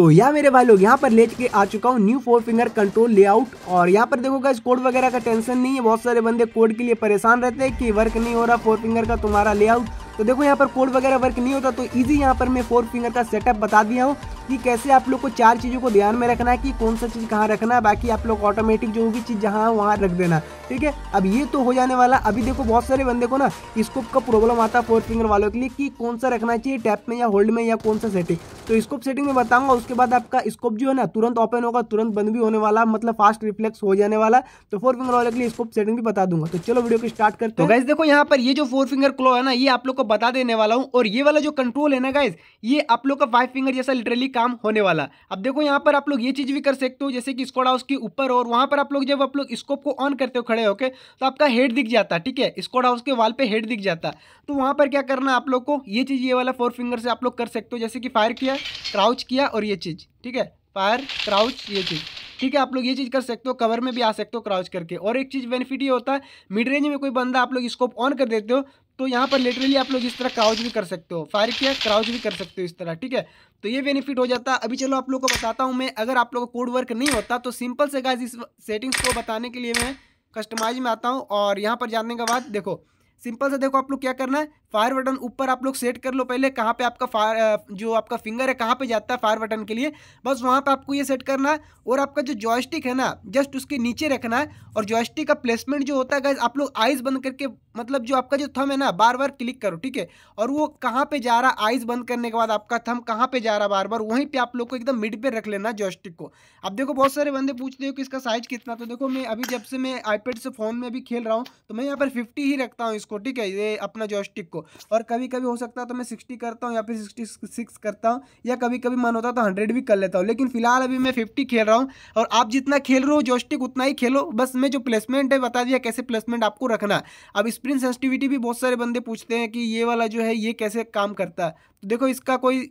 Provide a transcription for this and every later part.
तो या मेरे भाई लोग यहाँ पर ले के आ चुका हूँ new four finger control layout और यहाँ पर देखो इस कोड वगैरह का टेंशन नहीं है बहुत सारे बंदे कोड के लिए परेशान रहते हैं कि वर्क नहीं हो रहा फोर फिंगर का तुम्हारा लेआउट तो देखो यहाँ पर कोड वगैरह वर्क नहीं होता तो ईजी यहाँ पर मैं फोर फिंगर का सेटअप बता दिया हूँ कि कैसे आप लोग को चार चीज़ों को ध्यान में रखना है कि कौन सा चीज़ कहाँ रखना है बाकी आप लोग ऑटोमेटिक जो होगी चीज़ जहाँ वहाँ रख देना ठीक है अब ये तो हो जाने वाला अभी देखो बहुत सारे बंदे को ना स्कोप का प्रॉब्लम आता है फोर फिंगर वालों के लिए कि कौन सा रखना चाहिए टैप में या होल्ड में या कौन सा सेटिंग तो स्कोप सेटिंग में बताऊंगा उसके बाद आपका स्कोप जो है ना तुरंत ओपन होगा तुरंत बंद भी होने वाला मतलब फास्ट रिफ्लेक्स हो जाने वाला तो फोर फिंगर वालों के लिए स्कोप सेटिंग भी बता दूंगा तो चलो वीडियो को स्टार्ट करते हो तो देखो यहाँ पर ये जो फोर फिंगर क्लो है ना ये आप लोग को बता देने वाला हूँ और ये वाला जो कंट्रोल है ना गाइज ये आप लोग का फाइव फिंगर जैसा लिटरली काम होने वाला अब देखो यहाँ पर आप लोग ये चीज़ भी कर सकते हो जैसे कि स्कोड हाउस के ऊपर और वहाँ पर आप लोग जब आप लोग स्कोप को ऑन करते हो खड़े होकर तो आपका हेड दिख जाता है ठीक है स्कोड हाउस के वाल पर हेड दिख जाता तो वहाँ पर क्या करना आप लोग को ये चीज़ ये वाला फोर फिंगर से आप लोग कर सकते हो जैसे कि फायर किया क्राउच किया और ये चीज़ ठीक है फायर क्राउच ये चीज़ ठीक है आप लोग ये चीज़ कर सकते हो कवर में भी आ सकते हो क्राउच करके और एक चीज़ बेनिफिट ये होता है मिड रेंज में कोई बंदा आप लोग स्कोप ऑन कर देते हो तो यहाँ पर लिटरली आप लोग इस तरह क्राउच भी कर सकते हो फायर किया क्राउच भी कर सकते हो इस तरह ठीक है तो ये बेनिफिट हो जाता है अभी चलो आप लोग को बताता हूँ मैं अगर आप लोग का कोड वर्क नहीं होता तो सिंपल से गाज इस सेटिंग्स को बताने के लिए मैं कस्टमाइज में आता हूँ और यहाँ पर जाने के बाद देखो सिंपल सा देखो आप लोग क्या करना है फायर बटन ऊपर आप लोग सेट कर लो पहले कहाँ पे आपका फायर जो आपका फिंगर है कहाँ पे जाता है फायर बटन के लिए बस वहाँ पे आपको ये सेट करना है और आपका जो जॉयस्टिक है ना जस्ट उसके नीचे रखना है और जॉयस्टिक का प्लेसमेंट जो होता है गाइज आप लोग आइज़ बंद करके मतलब जो आपका जो थम है ना बार बार क्लिक करो ठीक है और वो कहाँ पे जा रहा आइज बंद करने के बाद आपका थम कहाँ पे जा रहा बार बार वहीं पे आप लोग को एकदम मिड पे रख लेना जॉस्टिक को अब देखो बहुत सारे बंदे पूछते हो कि इसका साइज कितना तो देखो मैं अभी जब से मैं आईपैड से फ़ोन में भी खेल रहा हूँ तो मैं यहाँ पर फिफ्टी ही रखता हूँ इसको ठीक है ये अपना जॉस्टिक को और कभी कभी हो सकता है तो मैं सिक्सटी करता हूँ या फिर सिक्सटी करता हूँ या कभी कभी मन होता तो हंड्रेड भी कर लेता हूँ लेकिन फिलहाल अभी मैं फिफ्टी खेल रहा हूँ और आप जितना खेल रहे हो जॉस्टिक उतना ही खेलो बस मैं जो प्लेसमेंट है बता दिया कैसे प्लेसमेंट आपको रखना अब इस स्प्रिन सेंसिटिविटी भी बहुत सारे बंदे पूछते हैं कि ये वाला जो है ये कैसे काम करता है तो देखो इसका कोई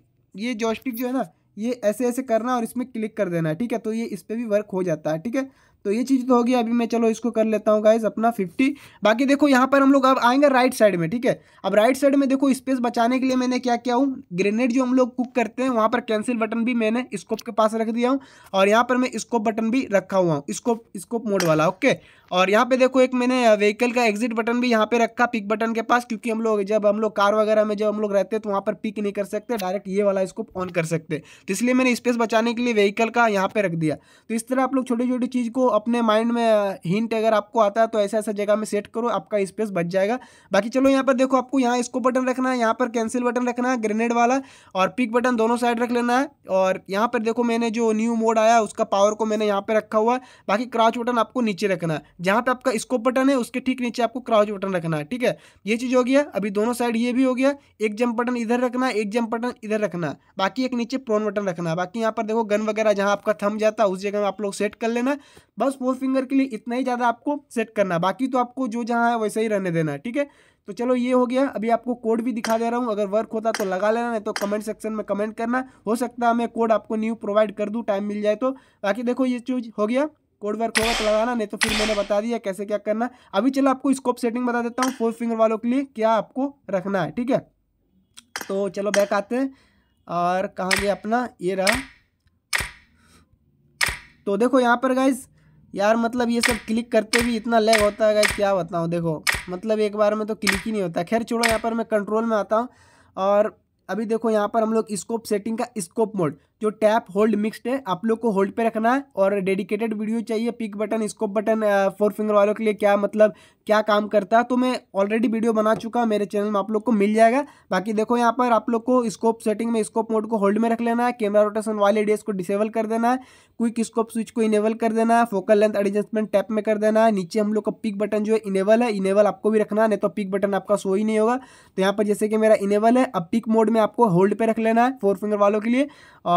ये जॉस्टिक जो है ना ये ऐसे ऐसे करना और इसमें क्लिक कर देना है ठीक है तो ये इस पर भी वर्क हो जाता है ठीक है तो ये चीज़ तो होगी अभी मैं चलो इसको कर लेता हूँ गाइज अपना फिफ्टी बाकी देखो यहाँ पर हम लोग अब आएंगे राइट साइड में ठीक है अब राइट साइड में देखो स्पेस बचाने के लिए मैंने क्या किया हूँ ग्रेनेड जो हम लोग कुक करते हैं वहाँ पर कैंसिल बटन भी मैंने स्कोप के पास रख दिया हूँ और यहाँ पर मैं स्कोप बटन भी रखा हुआ हूँ स्कोप स्कोप मोड वाला ओके और यहाँ पर देखो एक मैंने व्हीकल uh, का एग्जिट बटन भी यहाँ पर रखा पिक बटन के पास क्योंकि हम लोग जब हम लोग कार वगैरह में जब हम लोग रहते हैं तो वहाँ पर पिक नहीं कर सकते डायरेक्ट ये वाला स्कोप ऑन कर सकते तो इसलिए मैंने स्पेस बचाने के लिए व्हीकल का यहाँ पर रख दिया तो इस तरह आप लोग छोटी छोटी चीज़ को अपने माइंड में हिंट अगर आपको आता है तो ऐसा ऐसा जगह में सेट करो आपका स्पेस बच जाएगा बाकी चलो यहाँ पर देखो आपको यहाँ इसको बटन रखना है यहाँ पर कैंसिल बटन रखना है ग्रेनेड वाला और पिक बटन दोनों साइड रख लेना है और यहाँ पर देखो मैंने जो न्यू मोड आया उसका पावर को मैंने यहाँ पर रखा हुआ है बाकी क्राउच बटन आपको नीचे रखना है जहाँ पर आपका स्कोप बटन है उसके ठीक नीचे आपको क्राउच बटन रखना है ठीक है ये चीज़ हो गया अभी दोनों साइड ये भी हो गया एक जम्प बटन इधर रखना एक जम्प बटन इधर रखना बाकी एक नीचे प्रोन बटन रखना बाकी यहाँ पर देखो गन वगैरह जहाँ आपका थम जाता है उस जगह में आप लोग सेट कर लेना बस फोर फिंगर के लिए इतना ही ज़्यादा आपको सेट करना बाकी तो आपको जो जहाँ है वैसे ही रहने देना है ठीक है तो चलो ये हो गया अभी आपको कोड भी दिखा दे रहा हूँ अगर वर्क होता तो लगा लेना नहीं तो कमेंट सेक्शन में कमेंट करना हो सकता है मैं कोड आपको न्यू प्रोवाइड कर दूँ टाइम मिल जाए तो बाकी देखो ये चीज़ हो गया कोड वर्क होगा तो लगाना नहीं तो फिर मैंने बता दिया कैसे क्या करना अभी चलो आपको स्कोप सेटिंग बता देता हूँ फोर फिंगर वालों के लिए क्या आपको रखना है ठीक है तो चलो बैक आते हैं और कहाँ गया अपना ये रहा तो देखो यहाँ पर गाइज यार मतलब ये सब क्लिक करते भी इतना लैग होता है क्या बताऊँ देखो मतलब एक बार में तो क्लिक ही नहीं होता खैर छोड़ो यहाँ पर मैं कंट्रोल में आता हूँ और अभी देखो यहाँ पर हम लोग स्कोप सेटिंग का स्कोप मोड जो टैप होल्ड मिक्सड है आप लोग को होल्ड पे रखना है और डेडिकेटेड वीडियो चाहिए pick button scope button four finger वालों के लिए क्या मतलब क्या काम करता है तो मैं ऑलरेडी वीडियो बना चुका मेरे चैनल में आप लोग को मिल जाएगा बाकी देखो यहाँ पर आप लोग को स्कोप सेटिंग में स्कोप मोड को होल्ड में रख लेना है कैमरा रोटेशन वाले एडियस को डिसेबल कर देना है क्विक स्कोप स्विच को इनेबल कर देना है फोकल लेंथ एडजस्टमेंट टैप में कर देना है नीचे हम लोग का पिक बटन जो है इनेबल है इनेबल आपको भी रखना है नहीं तो पिक बटन आपका सो ही नहीं होगा तो यहाँ पर जैसे कि मेरा इनेबल है अब पिक मोड में आपको होल्ड पर रख लेना है फोर फिंगर वालों के लिए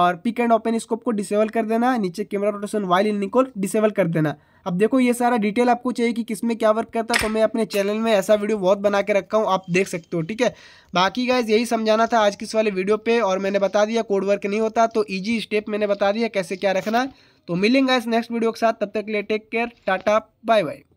और और पिक एंड ओपन स्कोप को डिसेबल कर देना नीचे कैमरा रोटेशन वाइल इन निकोल डिसेबल कर देना अब देखो ये सारा डिटेल आपको चाहिए कि किसमें क्या वर्क करता है तो मैं अपने चैनल में ऐसा वीडियो बहुत बना के रखा हूँ आप देख सकते हो ठीक है बाकी गाइज यही समझाना था आज किस वाले वीडियो पे और मैंने बता दिया कोड वर्क नहीं होता तो ईजी स्टेप मैंने बता दिया कैसे क्या रखना तो मिलेंगे इस नेक्स्ट वीडियो के साथ तब तक के लिए take care tata bye bye